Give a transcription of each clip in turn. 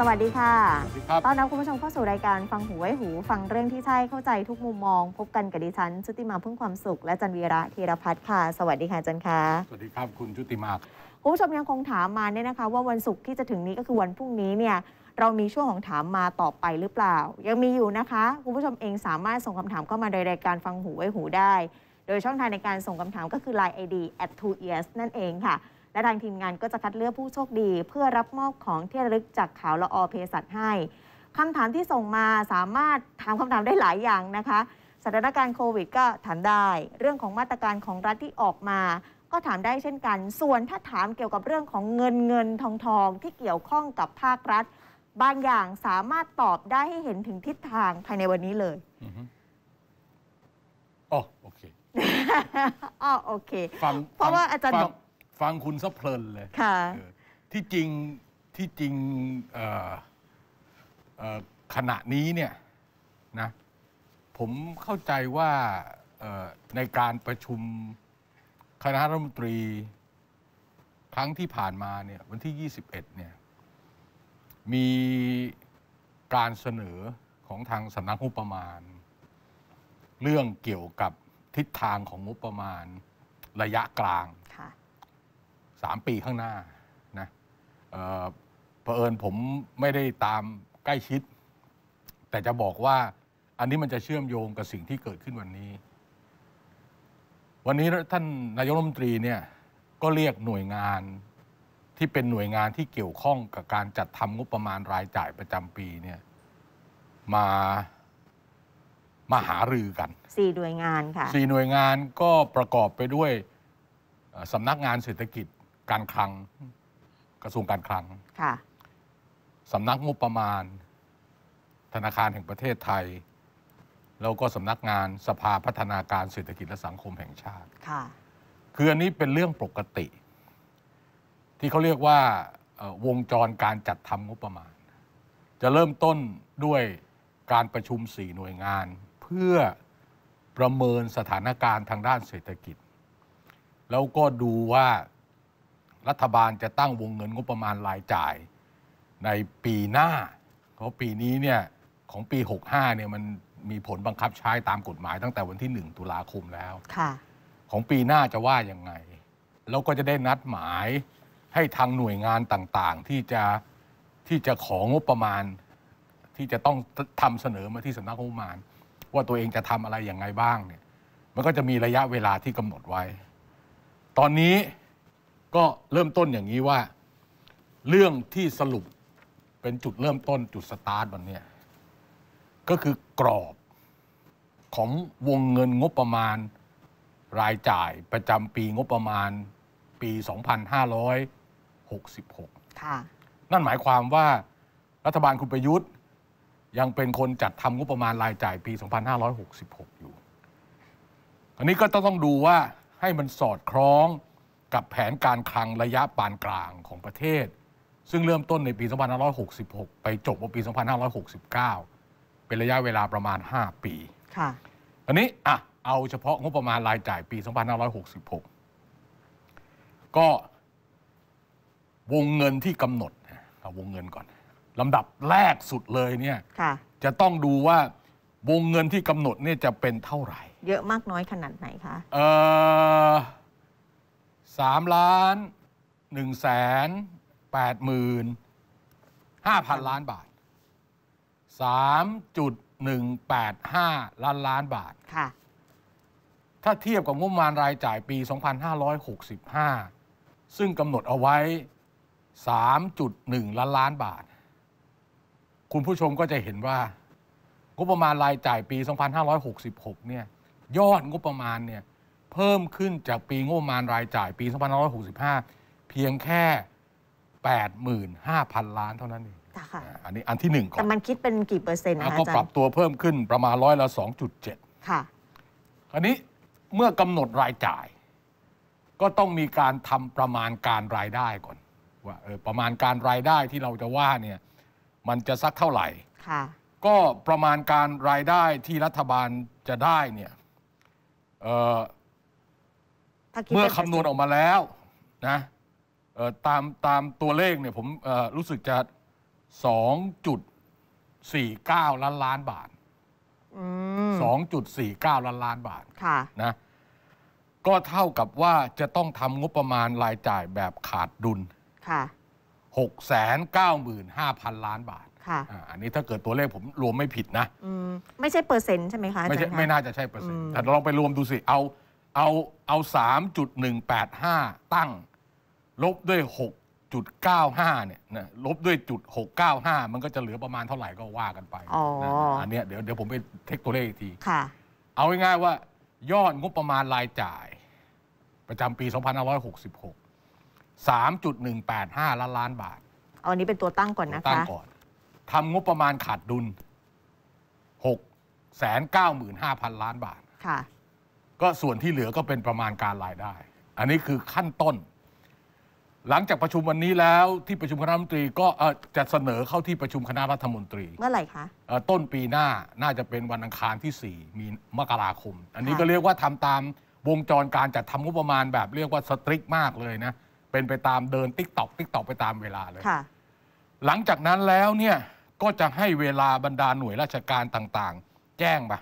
สวัสดีค่ะต้อนรับคุณผู้ชมเข้าสู่รายการฟังหูไว้หู ฟังเรื่องที่ใช่เข้าใจทุกมุมมอง พบกันกับดิฉันชุติมาเพิ่งความสุข และจันวีระธีรพัฒน์ค่ะ สวัสดีค่ะจันค่ะสวัสดีครับคุณชุติมาคุณผู้ชมยังคงถามมาเนี่ยนะคะ ว่าวันศุกร์ที่จะถึงนี้ก็คือวันพรุ่งนี้เนี่ยเรามีช่วงของถามมาต่อไปหรือเปล่า ยังมีอยู่นะคะคุณผู้ชมเองสามารถส่งคำถามเข้ามาในรายการฟังหูไว้หูได้โดยช่องทางในการส่งคำถามก็คือ Line ID at t อ o ears นั่นเองค่ะและทางทีมงานก็จะคัดเลือกผู้โชคดีเพื่อรับมอบของที่ระลึกจากขาวละอเพสัตให้ คำถามที่ส่งมาสามารถถามคำถามได้หลายอย่างนะคะ สถานการณ์โควิด ก็ถามได้ เรื่องของมาตรการของรัฐที่ออกมา ก็ถามได้เช่นกัน ส่วนถ้าถามเกี่ยวกับเรื่องของเงินเงินทองทองที่เกี่ยวข้องกับภาครัฐบางอย่างสามารถตอบได้ให้เห็นถึงทิศทางภายในวันนี้เลยอ๋อโอเคอ๋อโอเค เพราะว่าอาจารย์บอกฟังคุณซะเพลินเลยค่ะที่จริง ที่จริงขณะนี้เนี่ยนะผมเข้าใจว่าในการประชุมคณะรัฐมนตรี ครั้งที่ผ่านมาเนี่ยวันที่ 21เนี่ยมีการเสนอของทางสำนักงบประมาณ เรื่องเกี่ยวกับทิศทางของงบประมาณระยะกลางสามปีข้างหน้านะเผอิญผมไม่ได้ตามใกล้ชิด แต่จะบอกว่าอันนี้มันจะเชื่อมโยงกับสิ่งที่เกิดขึ้นวันนี้ วันนี้ท่านนายกรัฐมนตรีเนี่ยก็เรียกหน่วยงานที่เป็นหน่วยงานที่เกี่ยวข้องกับการจัดทำงบประมาณรายจ่ายประจำปีเนี่ยมา มาหารือกันสี่หน่วยงานค่ะสี่หน่วยงานก็ประกอบไปด้วยสำนักงานเศรษฐกิจการคลังกระทรวงการคลังค่ะสำนักงบประมาณ ธนาคารแห่งประเทศไทยแล้วก็สำนักงานสภาพัฒนาการเศรษฐกิจและสังคมแห่งชาติค่ะคืออันนี้เป็นเรื่องปกติ ที่เขาเรียกว่าวงจรการจัดทำงบประมาณ จะเริ่มต้นด้วยการประชุมสี่หน่วยงาน เพื่อประเมินสถานการณ์ทางด้านเศรษฐกิจ แล้วก็ดูว่ารัฐบาลจะตั้งวงเงินงบประมาณรายจ่าย ในปีหน้า เพราะปีนี้เนี่ยของปี 65เนี่ยมันมีผลบังคับใช้ตามกฎหมายตั้งแต่วันที่1ตุลาคมแล้ว ของปีหน้าจะว่ายังไง แล้วก็จะได้นัดหมายให้ทางหน่วยงานต่างๆ ที่จะที่จะของบประมาณที่จะต้องทำเสนอมาที่สำนักงบประมาณ ว่าตัวเองจะทำอะไรอย่างไงบ้างเนี่ย มันก็จะมีระยะเวลาที่กำหนดไว้ ตอนนี้ก็เริ่มต้นอย่างนี้ว่า เรื่องที่สรุปเป็นจุดเริ่มต้นจุดสตาร์ทวันนี้ก็คือกรอบของวงเงินงบประมาณรายจ่ายประจำปีงบประมาณปี 2566 ค่ะนั่นหมายความว่ารัฐบาลคุณประยุทธ์ ยังเป็นคนจัดทำงบประมาณรายจ่ายปี 2566 อยู่ อันนี้ก็ต้องดูว่าให้มันสอดคล้องกับแผนการคลังระยะปานกลางของประเทศ ซึ่งเริ่มต้นในปี 2566 ไปจบว่าปี 2569 เป็นระยะเวลาประมาณ 5 ปี ค่ะอันนี้อ่ะเอาเฉพาะงบประมาณรายจ่ายปี 2566 ก็วงเงินที่กำหนดเอาวงเงินก่อนลำดับแรกสุดเลยเนี่ยจะต้องดูว่าวงเงินที่กำหนดเนี่ยจะเป็นเท่าไหร่ เยอะมากน้อยขนาดไหนคะ เออสามล้านหนึ่งแสนแปดหมื่นห้าพันล้านบาทสามจุดหนึ่งแปดห้าล้านล้านบาท ค่ะ ถ้าเทียบกับงบประมาณรายจ่ายปี 2565 ซึ่งกำหนดเอาไว้ 3.1 ล้านล้านบาท คุณผู้ชมก็จะเห็นว่า งบประมาณรายจ่ายปี 2566เนี่ยยอดงบประมาณเนี่ยพิ่มขึ้นจากปีงบประมาณรายจ่ายปี 2565 เพียงแค่ 85,000 ล้านเท่านั้นเองอันนี้อันที่หนึ่งก่อนแต่มันคิดเป็นกี่เปอร์เซ็นต์นะก็ปรับตัวเพิ่มขึ้นประมาณร้อยละ2.7ค่ะคราวนี้ เมื่อกำหนดรายจ่าย ก็ต้องมีการทำประมาณการรายได้ก่อน ว่าประมาณการรายได้ที่เราจะว่าเนี่ย มันจะสักเท่าไหร่ ก็ประมาณการรายได้ที่รัฐบาลจะได้เนี่ยเมื่อคำนวณออกมาแล้วนะตามตามตัวเลขเนี่ยผมรู้สึกจะ 2.49 ล้านล้านบาท2.49 ล้านล้านบาทะนะก็เท่ากับว่าจะต้องทำงบประมาณรายจ่ายแบบขาดดุล695,000 ล้านบาทค่ะอันนี้ถ้าเกิดตัวเลขผมรวมไม่ผิด นะไม่ใช่เปอร์เซ็นต์ใช่ไหมคะไม่ใช่ไม่น่าจะใช่เปอร์เซ็นต์แต่ลองไปรวมดูสิเอาเอาเอา 3.185 ตั้ง ลบด้วย 6.95เนี่ยนะลบด้วยจุด695มันก็จะเหลือประมาณเท่าไหร่ก็ว่ากันไปอ๋ออนะอันเนี้ยเดี๋ยวเดี๋ยวผมไปเทคตัวเลขอีกที ค่ะ เอาง่ายๆว่า ยอดงบประมาณรายจ่าย ประจำปี2566 3.185ล้านล้านบาท เอาอันนี้เป็นตัวตั้งก่อนนะคะตั้งก่อนทำงบประมาณขาดดุล 6 9 5 0 0 0ล้านบาทค่ะก็ส่วนที่เหลือก็เป็นประมาณการรายได้ อันนี้คือขั้นต้น หลังจากประชุมวันนี้แล้วที่ประชุมคณะรัฐมนตรีก็จะเสนอเข้าที่ประชุมคณะรัฐมนตรี เมื่อไหร่คะต้นปีหน้า น่าจะเป็นวันอังคารที่4มี มกราคม อันนี้ก็เรียกว่าทำตามวงจรการจัดทำงบประมาณแบบเรียกว่าสตริก มากเลยนะ เป็นไปตามเดินติ๊กตอกติ๊กตอกไปตามเวลาเลยหลังจากนั้นแล้วเนี่ยก็จะให้เวลาบรรดาหน่วยราชการต่างๆ แจ้งมา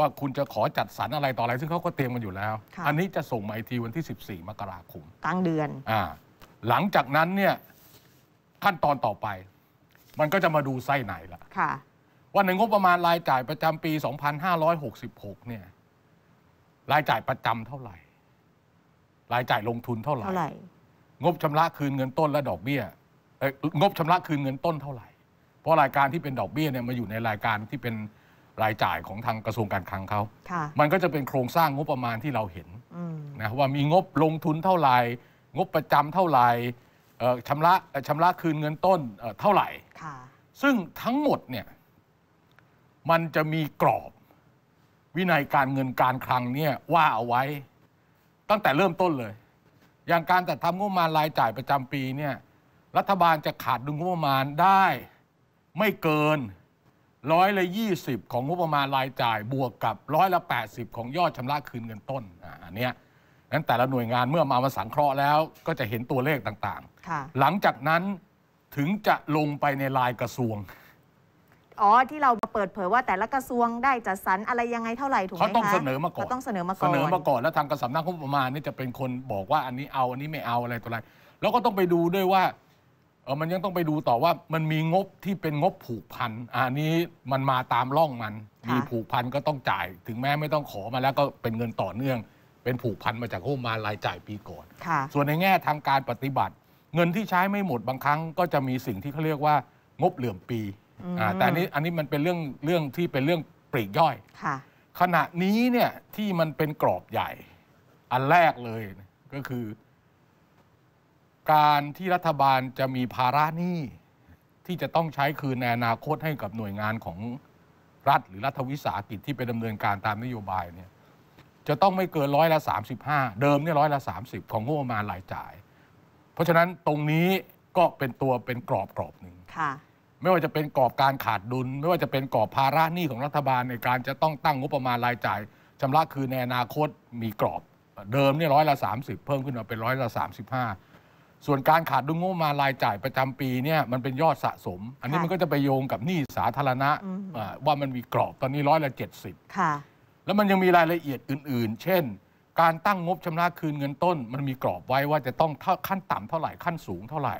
ว่าคุณจะขอจัดสรรอะไรต่ออะไร ซึ่งเขาก็เตรียมกันอยู่แล้ว อันนี้จะส่งมาอทีวันที่ 14 มกราคมกลางเดือนอ่าหลังจากนั้นเนี่ยขั้นตอนต่อไป มันก็จะมาดูไส้ไหนละค่ะว่าในงบประมาณรายจ่ายประจำปี 2566 เนี่ยรายจ่ายประจำเท่าไหร่ รายจ่ายลงทุนเท่าไหร่ งบชำระคืนเงินต้นและดอกเบี้ย้ยงบชำระคืนเงินต้นเท่าไหร่ เพราะรายการที่เป็นดอกเบี้ยเนี่ยมาอยู่ในรายการที่เป็นรายจ่ายของทางกระทรวงการคลังเขามันก็จะเป็นโครงสร้างงบประมาณที่เราเห็นนะว่ามีงบลงทุนเท่าไหร่งบประจำเท่าไหร่ชำระชำระคืนเงินต้นเท่าไหร่ซึ่งทั้งหมดเนี่ยมันจะมีกรอบวินัยการเงินการคลังเนี่ยว่าเอาไว้ ตั้งแต่เริ่มต้นเลย อย่างการจัดทำงบประมาณรายจ่ายประจำปีเนี่ยรัฐบาลจะขาดดุลงบประมาณได้ไม่เกินร้อยละยี่สิบของงบประมาณรายจ่าย บวกกับร้อยละแปดสิบของยอดชำระคืนเงินต้นอันนี้นั้นแต่ละหน่วยงานเมื่อมามาสังเคราะห์แล้ว ก็จะเห็นตัวเลขต่างๆ หลังจากนั้นถึงจะลงไปในรายกระทรวง อ๋อที่เราเปิดเผยว่าแต่ละกระทรวงได้จัดสรรอะไรยังไงเท่าไหร่ถูกไหมคะเขาต้องเสนอมาก่อนเขาต้องเสนอมาก่อนเสนอมาก่อนแล้วทางกระทรวงงบประมาณนี่จะเป็นคนบอกว่าอันนี้เอาอันนี้ไม่เอาอะไรตัวอะไร แล้วก็ต้องไปดูด้วยว่าอมันยังต้องไปดูต่อว่ามันมีงบที่เป็นงบผูกพันอันนี้มันมาตามล่องมัน มีผูกพันก็ต้องจ่ายถึงแม้ไม่ต้องขอมาแล้วก็เป็นเงินต่อเนื่อง เป็นผูกพันมาจากงฮมารายจ่ายปีก่อนส่วนในแง่ทางการปฏิบัติ เงินที่ใช้ไม่หมดบางครั้ง ก็จะมีสิ่งที่เขาเรียกว่างบเหลื่อมปีแต่อันนี้อันนี้มันเป็นเรื่องเรื่องที่เป็นเรื่องปรีกย่อยขณะนี้เนี่ยที่มันเป็นกรอบใหญ่ อันแรกเลยก็คือการที่รัฐบาลจะมีภาระหนี้ที่จะต้องใช้คืนในอนาคตให้กับหน่วยงานของรัฐหรือรัฐวิสาหกิจที่ไปดำเนินการตามนโยบายเนี่ยจะต้องไม่เกินร้อยละ35 เดิมเนี่ยร้อยละ30 ของงบประมาณรายจ่าย เพราะฉะนั้นตรงนี้ก็เป็นตัวเป็นกรอบกรอบหนึ่งไม่ว่าจะเป็นกรอบการขาดดุลไม่ว่าจะเป็นกรอบภาระหนี้ของรัฐบาลในการจะต้องตั้งงบประมาณรายจ่ายชำระคืนในอนาคตมีกรอบเดิมเนี่ยร้อยละ30 เพิ่มขึ้นมาเป็นร้อยละ35ส่วนการขาดดุลงบมารายจ่ายประจำปีเนี่ยมันเป็นยอดสะสม อันนี้มันก็จะไปโยงกับหนี้สาธารณะว่ามันมีกรอบตอนนี้ร้อยละเจ็ดสิบแล้วมันยังมีรายละเอียดอื่น ๆ เช่น การตั้งงบชำระคืนเงินต้น มันมีกรอบไว้ว่าจะต้องขั้นต่ำเท่าไหร่ขั้นสูงเท่าไหร่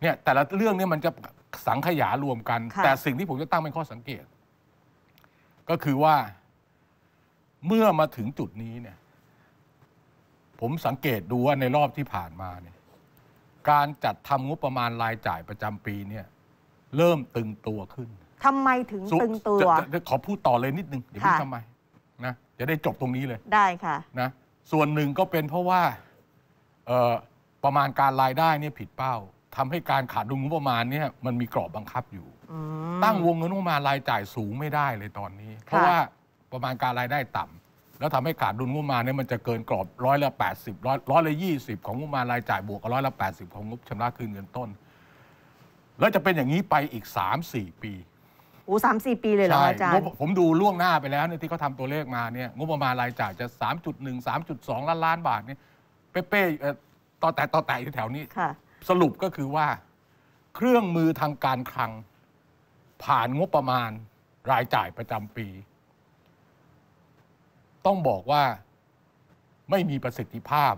เนี่ย แต่ละเรื่องเนี่ยมันจะสังขยารวมกัน แต่สิ่งที่ผมจะตั้งเป็นข้อสังเกต ก็คือว่าเมื่อมาถึงจุดนี้เนี่ย ผมสังเกตดูว่าในรอบที่ผ่านมาเนี่ยการจัดทำงบประมาณรายจ่ายประจำปีเนี่ยเริ่มตึงตัวขึ้นทำไมถึงตึงตัวขอพูดต่อเลยนิดนึงเดี๋ยวพูดทำไมนะจะได้จบตรงนี้เลยได้ค่ะนะส่วนหนึ่งก็เป็นเพราะว่าประมาณการรายได้เนี่ยผิดเป้า ทำให้การขาดดุลงบประมาณเนี่ยมันมีกรอบบังคับอยู่ ตั้งวงเงินงบประมาณรายจ่ายสูงไม่ได้เลยตอนนี้ เพราะว่าประมาณการรายได้ต่ำแล้วทำให้ขาดดุลงบประมาณเนี่ยมันจะเกินกรอบร้อยละแปดสิบร้อยร้อยละยี่สิบของงบประมาณรายจ่าย บวกกับร้อยละแปดสิบของงบชำระคืนเงินต้น แล้วจะเป็นอย่างนี้ไปอีกสามสี่ปีโอ้สามสี่ปีเลยเหรออาจารย์ผมดูล่วงหน้าไปแล้วเนี่ยที่เขาทำตัวเลขมาเนี่ยงบประมาณรายจ่ายจะ 3.1 3.2 ล้านล้านบาทเนี่ยเป๊ะๆต่อแต่ต่อแต่ที่แถวนี้สรุปก็คือว่าเครื่องมือทางการคลังผ่านงบประมาณรายจ่ายประจำปีต้องบอกว่าไม่มีประสิทธิภาพ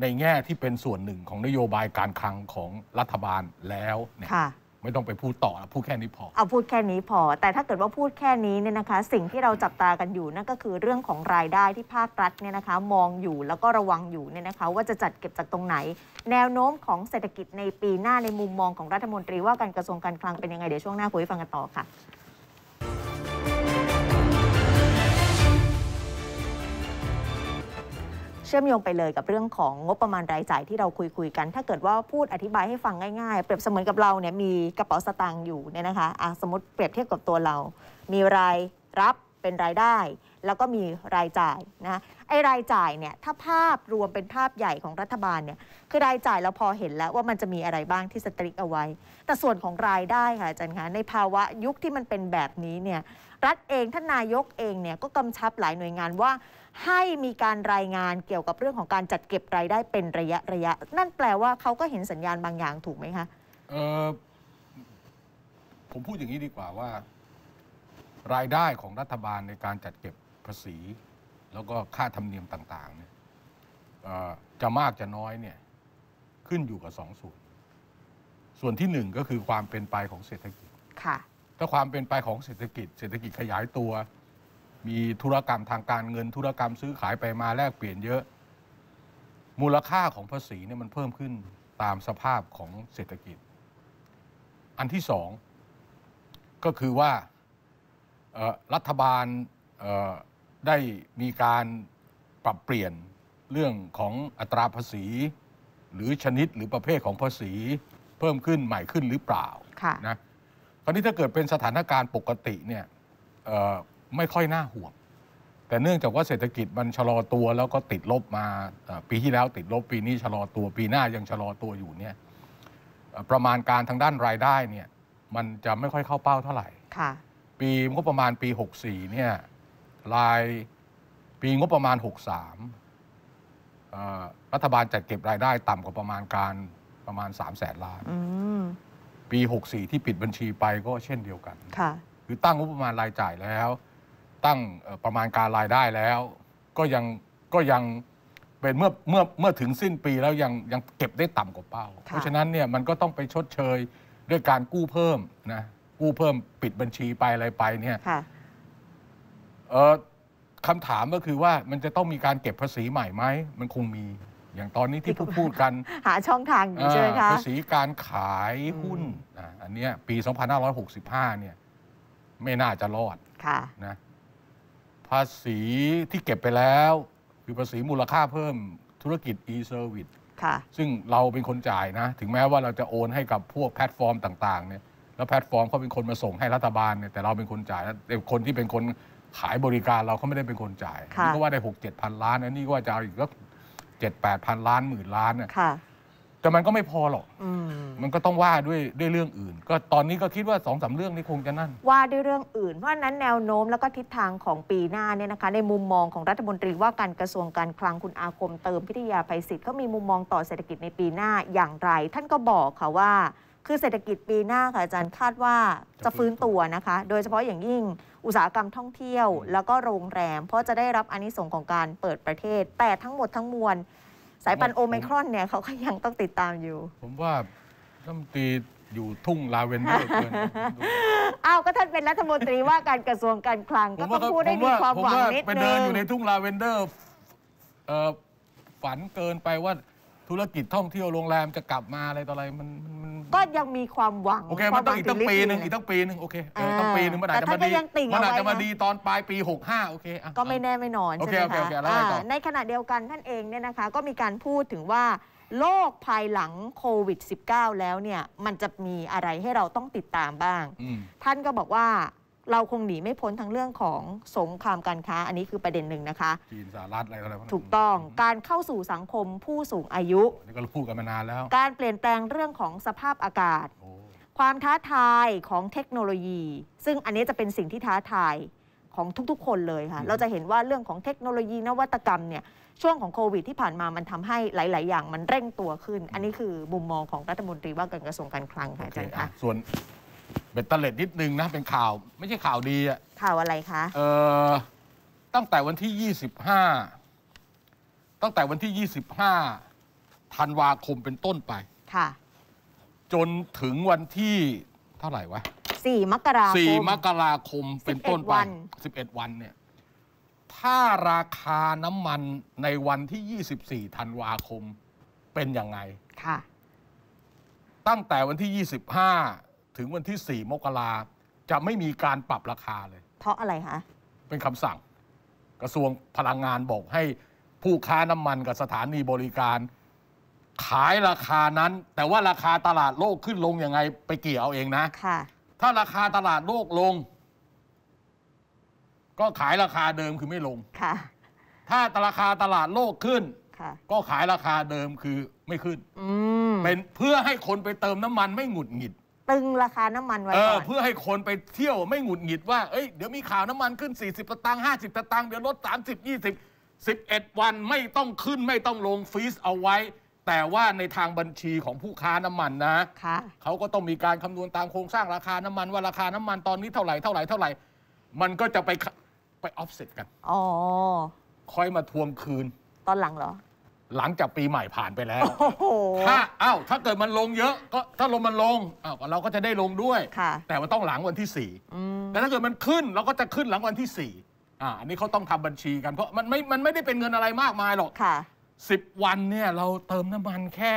ในแง่ที่เป็นส่วนหนึ่งของนโยบายการคลังของรัฐบาลแล้วเนี่ยไม่ต้องไปพูดต่อ พูดแค่นี้พอเอาพูดแค่นี้พอแต่ถ้าเกิดว่าพูดแค่นี้เนี่ยนะคะสิ่งที่เราจับตากันอยู่นั่นก็คือเรื่องของรายได้ที่ภาครัฐเนี่ยนะคะมองอยู่แล้วก็ระวังอยู่เนี่ยนะคะว่าจะจัดเก็บจากตรงไหน แนวโน้มของเศรษฐกิจในปีหน้าในมุมมองของรัฐมนตรีว่าการกระทรวงการคลังเป็นยังไงเดี๋ยวช่วงหน้าคุยฟังกันต่อค่ะเชื่อมโยงไปเลยกับเรื่องของงบประมาณรายจ่ายที่เราคุยคุยกัน ถ้าเกิดว่าพูดอธิบายให้ฟังง่ายๆ เปรียบเสมือนกับเราเนี่ยมีกระเป๋าสตางค์อยู่เนี่ยนะคะะสมมติเปรียบเทียบกับตัวเรา มีรายรับเป็นรายได้ แล้วก็มีรายจ่ายนะไอรายจ่ายเนี่ยถ้าภาพรวมเป็นภาพใหญ่ของรัฐบาลเนี่ยคือรายจ่ายเราพอเห็นแล้วว่ามันจะมีอะไรบ้างที่สตริกเอาไว้ แต่ส่วนของรายได้ค่ะอาจารย์คะในภาวะยุคที่มันเป็นแบบนี้เนี่ยรัฐเองท่าน นายกเองเนี่ยก็กำชับหลายหน่วยงานว่า ให้มีการรายงานเกี่ยวกับเรื่องของการจัดเก็บรายได้เป็นระยะระยะนั่นแปลว่าเขาก็เห็นสัญญาณบางอย่างถูกไหมคะเออผมพูดอย่างนี้ดีกว่าว่า รายได้ของรัฐบาลในการจัดเก็บภาษี แล้วก็ค่าธรรมเนียมต่างๆเนี่ยจะมากจะน้อยเนี่ยขึ้นอยู่กับสองส่วน ส่วนที่หนึ่งก็คือความเป็นไปของเศรษฐกิจค่ะถ้าความเป็นไปของเศรษฐกิจ เศรษฐกิจขยายตัว มีธุรกรรมทางการเงิน ธุรกรรมซื้อขายไปมาแลกเปลี่ยนเยอะ มูลค่าของภาษีเนี่ยมันเพิ่มขึ้นตามสภาพของเศรษฐกิจ อันที่สอง ก็คือว่ารัฐบาลได้มีการปรับเปลี่ยนเรื่องของอัตราภาษีหรือชนิดหรือประเภทของภาษีเพิ่มขึ้นใหม่ขึ้นหรือเปล่านะคราวนี้ถ้าเกิดเป็นสถานการณ์ปกติเนี่ยไม่ค่อยน่าห่วงแต่เนื่องจากว่าเศรษฐกิจมันชะลอตัว แล้วก็ติดลบมาปีที่แล้วติดลบปีนี้ชะลอตัวปีหน้ายังชะลอตัวอยู่เนี่ยประมาณการทางด้านรายได้เนี่ยมันจะไม่ค่อยเข้าเป้าเท่าไหร่ปีงบประมาณปี64เนี่ยรายปีงบประมาณ 63รัฐบาลจัดเก็บรายได้ต่ำกว่าประมาณการประมาณ3 0 0แสนล้านปี64ที่ปิดบัญชีไปก็เช่นเดียวกันค่ะคือตั้งงบประมาณรายจ่ายแล้ว ตั้งประมาณการรายได้แล้ว ก็ยังก็ยังเป็นเมื่อเมื่อเมื่อถึงสิ้นปีแล้วยังยังเก็บได้ต่ำกว่าเป้า เพราะฉะนั้นเนี่ยมันก็ต้องไปชดเชยด้วยการกู้เพิ่มนะกู้เพิ่มปิดบัญชีไปอะไรไปเนี่ยคำถามก็คือว่ามันจะต้องมีการเก็บภาษีใหม่ไหมมันคงมีอย่างตอนนี้ที่พู้พูดกันหาช่องทางใช่ไหมคะภาษีการขายหุ้นอันนี้ปี 2565 เนี่ยไม่น่าจะรอดะนะภาษีที่เก็บไปแล้วคือภาษีมูลค่าเพิ่มธุรกิจ e-service ซึ่งเราเป็นคนจ่ายนะ ถึงแม้ว่าเราจะโอนให้กับพวกแพลตฟอร์มต่าง ๆเนี่ยแล้วแพลตฟอร์มเขาเป็นคนมาส่งให้รัฐบาลเนี่ยแต่เราเป็นคนจ่ายแล้วคนที่เป็นคนขายบริการเราเขาไม่ได้เป็นคนจ่ายนี่ก็ว่าได้หกเจ็ดพันล้านนะนี่ก็ว่าจะเอาอีกกเจ็ดแปดพันล้านหมื่นล้านเน่ค่ะ แต่มันก็ไม่พอหรอกอมมันก็ต้องว่าด้วยด้วยเรื่องอื่น ก็ตอนนี้ก็คิดว่าสองสาเรื่องนี้คงจะนั่น ว่าด้วยเรื่องอื่น เพราะฉะนั้นแนวโน้มแล้วก็ทิศทางของปีหน้าเนี่ยนะคะ ในมุมมองของรัฐมนตรีว่าการกระทรวงการคลังคุณอาคมเติมพิทยาภัยศิษย์เขามีมุมมองต่อเศรษฐกิจในปีหน้าอย่างไร ท่านก็บอกค่ะว่า คือเศรษฐกิจปีหน้าค่ะอาจารย์คาดว่าจะฟื้นตัวนะคะ โดยเฉพาะอย่างยิ่งอุตสาหกรรมท่องเที่ยวแล้วก็โรงแรม เพราะจะได้รับอนิสงของการเปิดประเทศ แต่ทั้งหมดทั้งมวล สายพันธุ์โอไมครอนเนี่ยเขาก็ยังต้องติดตามอยู่ ผมว่ารัฐมนตรีอยู่ทุ่งลาเวนเดอร์เกินอ้าก็ท่านเป็นรัฐมนตรีว่าการกระทรวงการคลังก็ต้องพูดได้มีความหวังนิดนึงไปเดินอยู่ในทุ่งลาเวนเดอร์ฝันเกินไปว่าธุรกิจท่องเที่ยวโรงแรม จะกลับมาอะไรต่ออะไรมันก็ยังมีความหวังโอเคมันต้องอีกตั้งปีหนึ่งอีกตั้งปีหนึ่งโอเคต้องปีหนึ่งมันอาจจะมาดีมันอาจจะมาดีตอนปลายปี 65โอเคก็ไม่แน่ไม่นอน ใช่ไหมคะในขณะเดียวกันท่านเองเนี่ยนะคะ ก็มีการพูดถึงว่าโลกภายหลังโควิด -19 แล้วเนี่ยมันจะมีอะไรให้เราต้องติดตามบ้าง ท่านก็บอกว่าเราคงหนีไม่พ้นทั้งเรื่องของสงครามการค้าอันนี้คือประเด็นหนึ่งนะคะจีนสหรัฐอะไรก็แล้วถูกต้องการเข้าสู่สังคมผู้สูงอายุนี่ก็พูดกันมานานแล้วการเปลี่ยนแปลงเรื่องของสภาพอากาศ ความท้าทายของเทคโนโลยี ซึ่งอันนี้จะเป็นสิ่งที่ท้าทายของทุกๆคนเลยค่ะ เราจะเห็นว่าเรื่องของเทคโนโลยีนวัตกรรมเนี่ยช่วงของโควิดที่ผ่านมามันทำให้หลายๆอย่างมันเร่งตัวขึ้น อันนี้คือมุมมองของรัฐมนตรีว่าการกระทรวงการคลังค่ะอาจารย์คะส่วนเป็ดเล็ดนิดนึงนะเป็นข่าว ไม่ใช่ข่าวดีอะข่าวอะไรคะเออตั้งแต่วันที่ 25 ตั้งแต่วันที่ 25ธันวาคมเป็นต้นไป ค่ะ จนถึงวันที่ เท่าไหร่วะสี่มกราคมสี่มกราคมเป็นต้นไปสิบเอ11 วันเนี่ย ถ้าราคาน้ำมันในวันที่24ธันวาคม เป็นยังไง ค่ะ ตั้งแต่วันที่ 25ถึงวันที่4มกราจะไม่มีการปรับราคาเลย เพราะอะไรคะ เป็นคำสั่ง กระทรวงพลังงานบอกให้ผู้ค้าน้ำมันกับสถานีบริการ ขายราคานั้นแต่ว่าราคาตลาดโลกขึ้นลงยังไง ไปเกี่ยวเอาเองนะ ค่ะ ถ้าราคาตลาดโลกลง ก็ขายราคาเดิมคือไม่ลง ค่ะ ถ้าราคาตลาดโลกขึ้นก็ขายราคาเดิมคือไม่ขึ้นเป็นเพื่อให้คนไปเติมน้ำมัน ไม่หงุดหงิดตึงราคาน้ำมันไว้ก่อนเพื่อให้คนไปเที่ยวไม่หงุดหงิดว่า เอ้ยเดี๋ยวมีข่าวน้ำมันขึ้น 40สตางค์สิสตางค์เดี๋ยวลด30 20 11 วันไม่ต้องขึ้นไม่ต้องลงฟรีซเอาไว้ แต่ว่าในทางบัญชีของผู้ค้าน้ำมันนะะเขาก็ต้องมีการคำนวณตามโครงสร้างราคาน้ำมันว่าราคาน้ำมันตอนนี้เท่าไหร่เท่าไหร่เท่าไหร่ มันก็จะไปไปออฟเซ็ตกันอ๋อคอยมาทวงคืน ตอนหลังเหรอหลังจากปีใหม่ผ่านไปแล้ว ถ้าอ้าวถ้าเกิดมันลงเยอะ ก็ถ้าลงมันลงอ้าวเราก็จะได้ลงด้วย แต่มันต้องหลังวันที่สี่แต่ถ้าเกิดมันขึ้น เราก็จะขึ้นหลังวันที่สี่อ่าอันนี้เขาต้องทำบัญชีกัน เพราะมันไม่ มันไม่ได้เป็นเงินอะไรมากมายหรอกค่ะสิบวันเนี่ย เราเติมน้ำมันแค่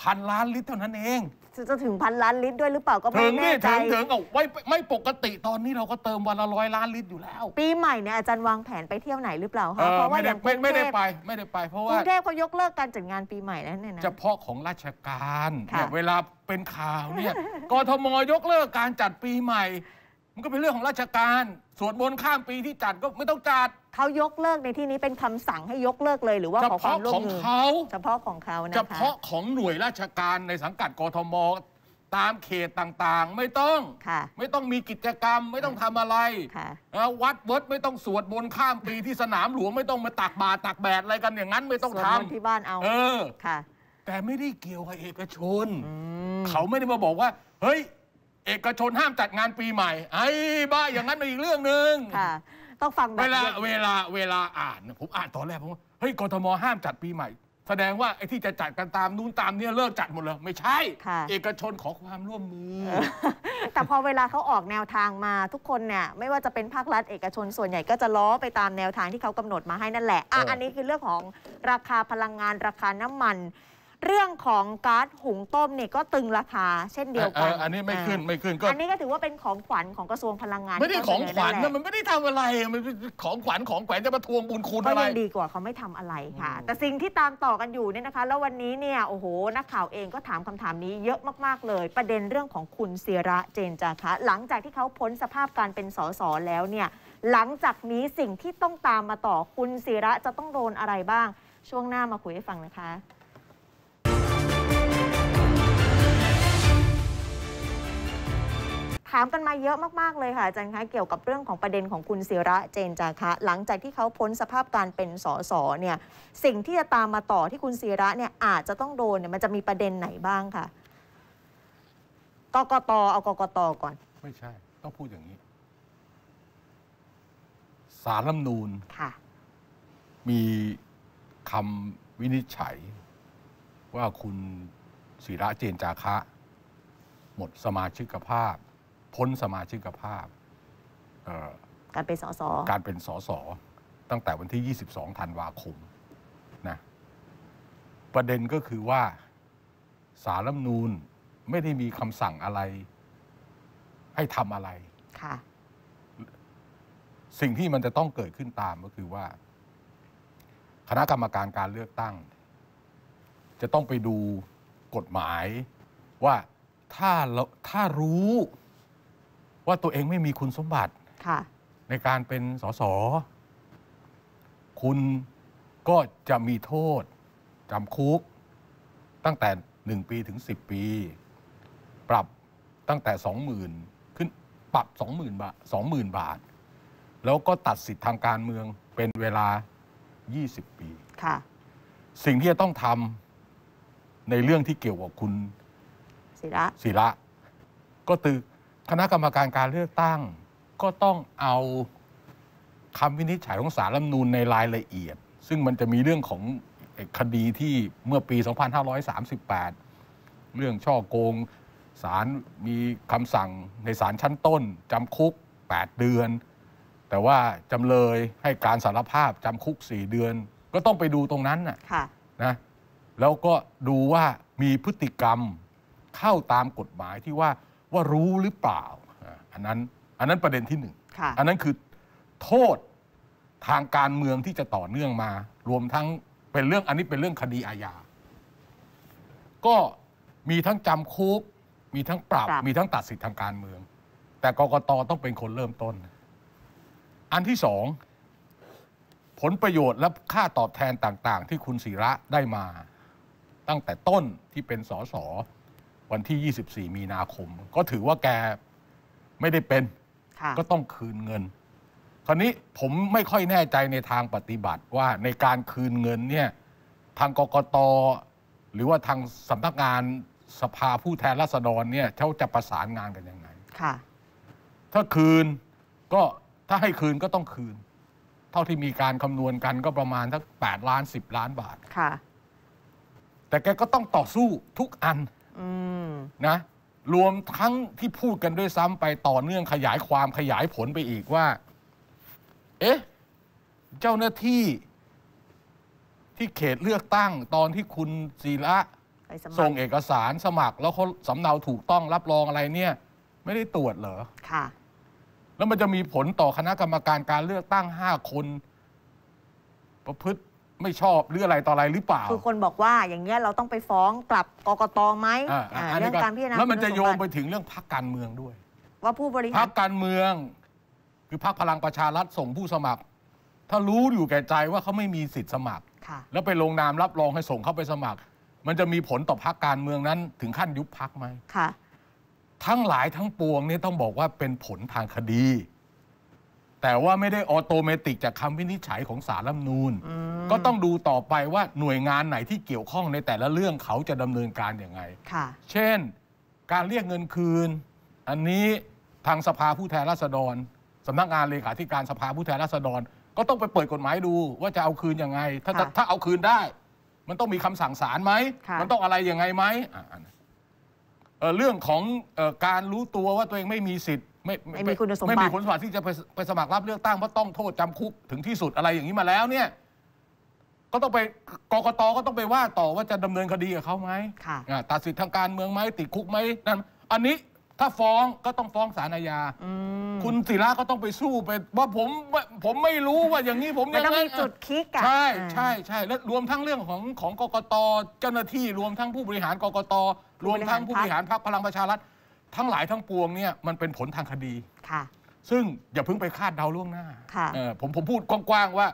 พันล้านลิตรเท่านั้นเองจะถึงพันล้านลิตรด้วย หรือเปล่าก็ไม่ถึงแน่ใจถึงถึงออาไม่ไม่ปกติตอนนี้เราก็เติมวันละร้อยล้านลิตรอยู่แล้ว ปีใหม่เนี่ยอาจารย์วางแผนไปเที่ยวไหนหรือเปล่าเคะเพราะว่าไม่อได้ย่างไม่ได้ไปไม่ได้ไปเพราะว่ารุงเทพเขายกเลิกการจัดงานปีใหม่แล้วเนี่ยนะเฉพาะของราชการเเวลาเป็นข่าวเนี่ยกทมยกเลิกการจัดปีใหม่ มันก็เป็นเรื่องของราชการสวดมนต์ข้ามปีที่จัดก็ไม่ต้องจัดเขายกเลิกในที่นี้เป็นคำสั่งให้ยกเลิกเลยหรือว่าเฉขอควาพาะมร่วขมองมือเขา เฉพาะของเขานะเฉพาะของหน่วยราชการในสังกัดกทมตามเขตต่างๆ ไม่ต้องไม่ต้องมีกิจกรรมไม่ต้องทำอะไรวัดเวิร์ดไม่ต้องสวดมนต์ข้ามปีที่สนามหลวงไม่ต้องมาตักบาตรตักแบดอะไรกันอย่างนั้นไม่ต้องทำที่บ้านเอา เออค่ะ แต่ไม่ได้เกี่ยวกับเอกชน เขาไม่ได้มาบอกว่า เฮ้ย เอกชนห้ามจัดงานปีใหม่ไอ้บ้าอย่างนั้นเป็นอีกเรื่องหนึ่งค่ะต้องฟังเวลาเวลาเวลาอ่านผมอ่านตอนแรกผมว่าเฮ้ยกทม ห้ามจัดปีใหม่ แสดงว่าไอ้ที่จะจัดกันตามนู้นตามเนี่ยเลิกจัดหมดเลยไม่ใช่เอกชนขอความร่วมมือ แต่พอเวลาเขาออกแนวทางมาทุกคนเนี่ยไม่ว่าจะเป็นภาครัฐ เอกชนส่วนใหญ่ก็จะล้อไปตามแนวทางที่เขากำหนดมาให้นั่นแหละอ่ะอันนี้คือเรื่องของราคาพลังงานราคาน้ำมันเรื่องของก๊าซหุงต้มเนี่ยก็ตึงราคาเช่นเดียวกันอันนี้ไม่ขึ้นไม่ขึ้นก็อันนี้ก็ถือว่าเป็นของขวัญของกระทรวงพลังงานไม่ได้ของขวัญมันไม่ได้ทำอะไรมันของขวัญของแขวนจะมาทวงบุญคุณอะไรก็ยังดีกว่าเขาไม่ทำอะไรค่ะ แต่สิ่งที่ตามต่อกันอยู่เนี่ยนะคะ แล้ววันนี้เนี่ยโอ้โหนักข่าวเองก็ถามคำถามนี้เยอะมากๆเลย ประเด็นเรื่องของคุณเสียระเจนจาคะหลังจากที่เขาพ้นสภาพการเป็นสสแล้วเนี่ยหลังจากนี้สิ่งที่ต้องตามมาต่อคุณศิระจะต้องโดนอะไรบ้าง ช่วงหน้ามาคุยให้ฟังนะคะถามกันมาเยอะมากๆ เลยค่ะอาจารย์คะเกี่ยวกับเรื่องของประเด็นของคุณศิระเจนจาคะ หลังจากที่เขาพ้นสภาพการเป็นสสเนี่ย สิ่งที่จะตามมาต่อที่คุณศิระเนี่ย อาจจะต้องโดนเนี่ยมันจะมีประเด็นไหนบ้างคะกกตเอากกตก่อน ไม่ใช่ ต้องพูดอย่างนี้สารรัฐนูนค่ะมีคำวินิจฉัย ว่าคุณศิระเจนจาคะ หมดสมาชิกภาพพ้นสมาชิกภาพ การเป็นสสการเป็นสสตั้งแต่วันที่ 22ธันวาคม นะ ประเด็นก็คือว่าสารรัฐนูนไม่ได้มีคำสั่งอะไร ให้ทำอะไรค่ะสิ่งที่มันจะต้องเกิดขึ้นตามก็คือว่า คณะกรรมการการเลือกตั้ง จะต้องไปดูกฎหมายว่าถ้าถ้ารู้ว่าตัวเองไม่มีคุณสมบัติในการเป็นสส คุณก็จะมีโทษจำคุก ตั้งแต่ 1 ปีถึง 10 ปี ปรับตั้งแต่ 20,000ขึ้นปรับ20,000บาท20,000 บาท แล้วก็ตัดสิทธิ์ทางการเมืองเป็นเวลา 20 ปี สิ่งที่จะต้องทำในเรื่องที่เกี่ยวกับคุณ ศิระศิระ ก็ตือคณะกรรมการการเลือกตั้งก็ต้องเอาคำวินิจฉัยของสารรัฐมนูลในรายละเอียด ซึ่งมันจะมีเรื่องของคดีที่เมื่อปี 2538 เรื่องช่อโกงศาลมีคำสั่งในศาลชั้นต้นจำคุก 8 เดือน แต่ว่าจำเลยให้การสารภาพจำคุก 4 เดือน ก็ต้องไปดูตรงนั้นนะนะแล้วก็ดูว่ามีพฤติกรรมเข้าตามกฎหมายที่ว่าว่ารู้หรือเปล่า อันนั้น อันนั้นประเด็นที่หนึ่ง อันนั้นคือโทษทางการเมืองที่จะต่อเนื่องมา รวมทั้งเป็นเรื่องอันนี้เป็นเรื่องคดีอาญา ก็มีทั้งจำคุก มีทั้งปรับ มีทั้งตัดสิทธิทางการเมือง แต่กกตต้องเป็นคนเริ่มต้น อันที่สองผลประโยชน์และค่าตอบแทนต่างๆ ที่คุณศิระได้มา ตั้งแต่ต้นที่เป็นสสวันที่ 24 มีนาคม ก็ถือว่าแก ไม่ได้เป็น ก็ต้องคืนเงิน คราวนี้ผมไม่ค่อยแน่ใจในทางปฏิบัติว่าในการคืนเงินเนี่ย ทางกกต หรือว่าทางสำนักงานสภาผู้แทนราษฎรเนี่ยเขาจะประสานงานกันยังไงถ้าคืน ก็ ถ้าให้คืนก็ต้องคืน เท่าที่มีการคำนวณกันก็ประมาณทักแปดล้านสิบล้านบาท ค่ะ แต่แกก็ต้องต่อสู้ทุกอันนะรวมทั้งที่พูดกันด้วยซ้ำไปต่อเนื่องขยายความขยายผลไปอีกว่า เอ๊ะ เจ้าหน้าที่ ที่เขตเลือกตั้งตอนที่คุณศิระส่งเอกสารสมัคร แล้วเขาสำเนาถูกต้องรับรองอะไรเนี่ย ไม่ได้ตรวจเหรอ ค่ะ แล้วมันจะมีผลต่อคณะกรรมการการเลือกตั้งห้าคนประพฤติไม่ชอบหรืออะไรต่ออะไรหรือเปล่าคือคนบอกว่าอย่างเงี้ยเราต้องไปฟ้องกลับกกตไหมเรื่องการพิจารณาแล้วมันจะโยงไปถึงเรื่องพักการเมืองด้วย ว่าผู้บริหารพักการเมืองคือพักพลังประชารัฐส่งผู้สมัคร ถ้ารู้อยู่แก่ใจว่าเขาไม่มีสิทธิ์สมัครแล้วไปลงนามรับรองให้ส่งเข้าไปสมัคร มันจะมีผลต่อพักการเมืองนั้น ถึงขั้นยุบพักไหมทั้งหลายทั้งปวงนี่ต้องบอกว่าเป็นผลทางคดีแต่ว่าไม่ได้ออโตเมติก จากคำวินิจฉัยของสารรัฐนูนก็ต้องดูต่อไปว่าหน่วยงานไหนที่เกี่ยวข้องในแต่ละเรื่องเขาจะดำเนินการอย่างไะเช่นการเรียกเงินคืน อันนี้ทางสภาผู้แทนราษฎรสำนักงานเลขาธิการสภาผู้แทนราษฎร ก็ต้องไปเปิดกฎหมายดูว่าจะเอาคืนยังไง ถ้าถ้าเอาคืนได้ มันต้องมีคำสั่งศาลไหมมันต้องอะไรยังไงไหมเรื่องของการรู้ตัวว่าตัวเองไม่มีสิทธิ์ไม่ไม่มีคุณสมบัติไม่มีคุณสมบัติที่จะไปไปสมัครรับเลือกตั้งเพราะต้องโทษจำคุกถึงที่สุดอะไรอย่างนี้มาแล้ว เนี่ย ก็ต้องไปกกตก็ต้องไปว่าต่อว่าจะดำเนินคดีกับเขาไหมตัดสิทธิ์ทางการเมืองไหมติดคุกไหมนั่นอันนี้ถ้าฟ้องก็ต้องฟ้องศาลอาญาคุณศิระก็ต้องไปสู้ไป ว่าผมผมไม่รู้ว่าอย่างนี้ผมยังไงมันต้องมีจุดคิกันใช่ใช่ใช่ และรวมทั้งเรื่องของของกกตเจ้าหน้าที่รวมทั้งผู้บริหารกกตรวมทั้งผู้บริหารพรรคพลังประชารัฐทั้งหลายทั้งปวงเนี่ยมันเป็นผลทางคดี ค่ะ ซึ่งอย่าเพิ่งไปคาดเดาล่วงหน้า ค่ะ เออผมผมพูดกว้าง ๆ ว่า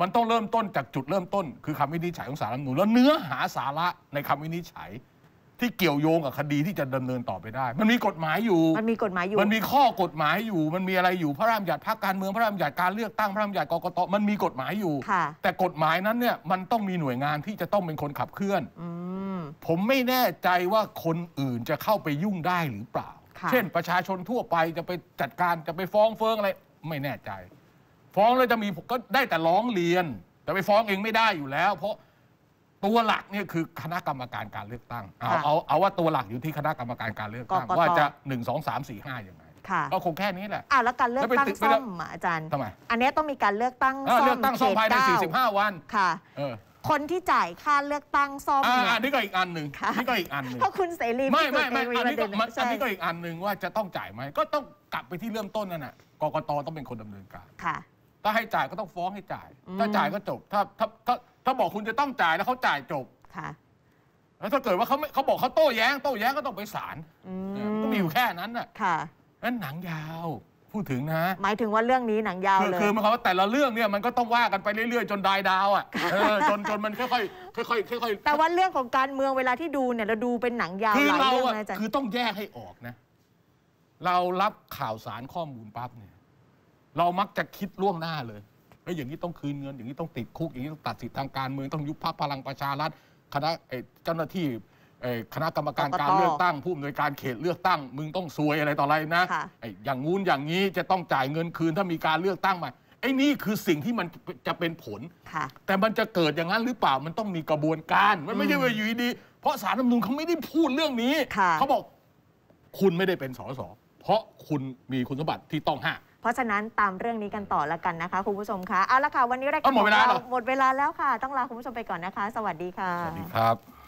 มันต้องเริ่มต้นจากจุดเริ่มต้นคือคำวินิจฉัยของสารรัฐธรรมนูญแล้วเนื้อหาสาระในคำวินิจฉัยที่เกี่ยวโยงกับคดีที่จะดำเนินต่อไปได้ มันมีกฎหมายอยู่ มันมีกฎหมายอยู่ มันมีข้อกฎหมายอยู่ มันมีอะไรอยู่พระรามหยาดพักการเมืองพระรามหยาดการเลือกตั้งพระรามหยาดักกตมันมีกฎหมายอยู่แต่กฎหมายนั้นเนี่ยมันต้องมีหน่วยงานที่จะต้องเป็นคนขับเคลื่อนอผมไม่แน่ใจว่าคนอื่นจะเข้าไปยุ่งได้หรือเปล่า เช่นประชาชนทั่วไปจะไปจัดการจะไปฟ้องเฟิองอะไรไม่แน่ใจ ฟ้องแล้วจะมีก็ได้แต่ร้องเรียนแต่ไปฟ้องเองไม่ได้อยู่แล้วเพราะตัวหลักเนี่ยคือคณะกรรมการการเลือกตั้งเอาเอาเอาว่าตัวหลักอยู่ที่คณะกรรมการการเลือกตั้งว่าจะหนึ่งสองสามสี่ห้ายังไงก็คงแค่นี้แหละอ้าวแล้วการเลือกตั้งซ่อมอาจารย์ทำไมอันนี้ต้องมีการเลือกตั้งซ่อมเลือกตั้งซ่อมภายในสี่สิบห้าวันค่ะคนที่จ่ายค่าเลือกตั้งซ่อมอ่านี่อันนี้ก็อีกอันหนึ่งคนี่ก็อีกอันหนึ่งเพราะคุณเสรีไม่ไม่ไม่อันนี้ก็อันนี้ก็อีกอันหนึ่งว่าจะต้องจ่ายไหมก็ต้องกลับไปที่เริ่มต้นนั่นน่ะกกตต้องเป็นคนดำเนินการค่ะ ถ้าให้จ่ายก็ต้องฟ้องให้จ่ายถ้าจ่ายก็จบถ้าถ้าถ้าถ้าบอกคุณจะต้องจ่ายแล้วเขาจ่ายจบ ค่ะ แล้วถ้าเกิดว่าเขาไม่เขาบอกเขาโต้แย้งโต้แย้งก็ต้องไปศาลก็มีอยู่แค่นั้นน่ะ ค่ะนั่นหนังยาว พูดถึงนะ หมายถึงว่าเรื่องนี้หนังยาวเลย คือหมันเขามว่าแต่ละเรื่องเนี่ยมันก็ต้องว่ากันไปเรื่อยๆจนดายดาวอ่ะจนจนมันค่อยๆค่อยๆค่อยๆ แต่ว่าเรื่องของการเมืองเวลาที่ดูเนี่ยเราดูเป็นหนังยาวหลายเรื่องนะจ๊ะคือต้องแยกให้ออกนะ เรารับข่าวสารข้อมูลปั๊บเนี่ย เรามักจะคิดล่วงหน้าเลยเอ้ยอย่างนี้ต้องคืนเงินอย่างนี้ต้องติดคุก อย่างนี้ต้องตัดสิทธิทางการเมืองต้องยุบพรรคพลังประชารัฐคณะเจ้าหน้าที่คณะกรรมการการเลือกตั้ง ผู้อำนวยการเขตเลือกตั้งมึงต้องซวยอะไรต่ออะไรนะไอ้อย่างงู้นอย่างนี้จะต้องจ่ายเงินคืนถ้ามีการเลือกตั้งใหม่ไอ้นี่คือสิ่งที่มันจะเป็นผลแต่มันจะเกิดอย่างนั้นหรือเปล่ามันต้องมีกระบวนการมันไม่ใช่ว่าอยู่ดี เพราะสารรัฐธรมนเขาไม่ได้พูดเรื่องนี้เขาบอก คุณไม่ได้เป็นสสเพราะคุณมีคุณสมบัติที่ต้องห้ามเพราะฉะนั้นตามเรื่องนี้กันต่อละกันนะคะ คุณผู้ชมคะ เอาละค่ะ วันนี้รายการหมดเวลาแล้วค่ะ ต้องลาคุณผู้ชมไปก่อนนะคะ สวัสดีค่ะ สวัสดีครับ